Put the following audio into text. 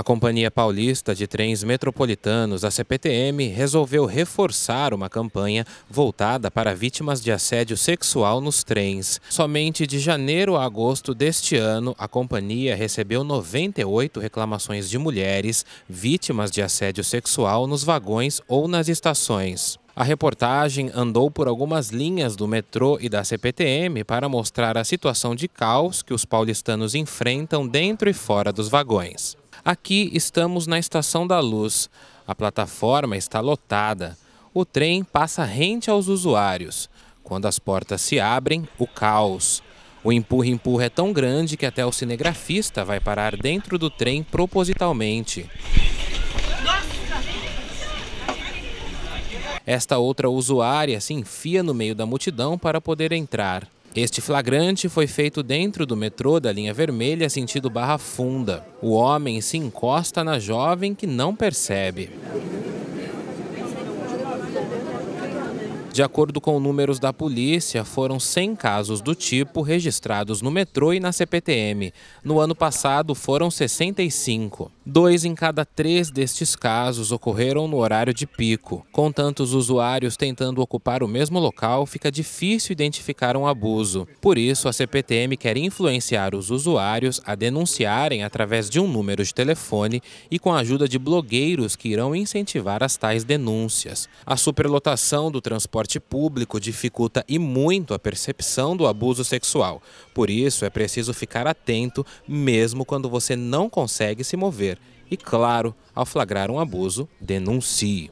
A Companhia Paulista de Trens Metropolitanos, a CPTM, resolveu reforçar uma campanha voltada para vítimas de assédio sexual nos trens. Somente de janeiro a agosto deste ano, a companhia recebeu 98 reclamações de mulheres vítimas de assédio sexual nos vagões ou nas estações. A reportagem andou por algumas linhas do metrô e da CPTM para mostrar a situação de caos que os paulistanos enfrentam dentro e fora dos vagões. Aqui estamos na Estação da Luz. A plataforma está lotada. O trem passa rente aos usuários. Quando as portas se abrem, o caos. O empurra-empurra é tão grande que até o cinegrafista vai parar dentro do trem propositalmente. Esta outra usuária se enfia no meio da multidão para poder entrar. Este flagrante foi feito dentro do metrô da linha vermelha, sentido Barra Funda. O homem se encosta na jovem que não percebe. De acordo com números da polícia, foram 100 casos do tipo registrados no metrô e na CPTM. No ano passado, foram 65. Dois em cada três destes casos ocorreram no horário de pico. Com tantos usuários tentando ocupar o mesmo local, fica difícil identificar um abuso. Por isso, a CPTM quer influenciar os usuários a denunciarem através de um número de telefone e com a ajuda de blogueiros que irão incentivar as tais denúncias. A superlotação do transporte transporte público dificulta e muito a percepção do abuso sexual. Por isso, é preciso ficar atento mesmo quando você não consegue se mover. E claro, ao flagrar um abuso, denuncie.